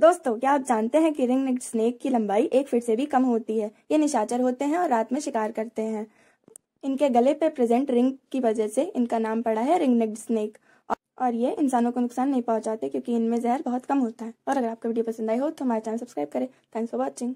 दोस्तों क्या आप जानते हैं कि रिंग स्नेक की लंबाई एक फीट से भी कम होती है ये निशाचर होते हैं और रात में शिकार करते हैं इनके गले पे प्रेजेंट रिंग की वजह से इनका नाम पड़ा है रिंग स्नेक और ये इंसानों को नुकसान नहीं पहुंचाते क्योंकि इनमें जहर बहुत कम होता है और अगर आपको वीडियो पसंद आई हो तो हमारे चैनल सब्सक्राइब करें थैंक्स फॉर वॉचिंग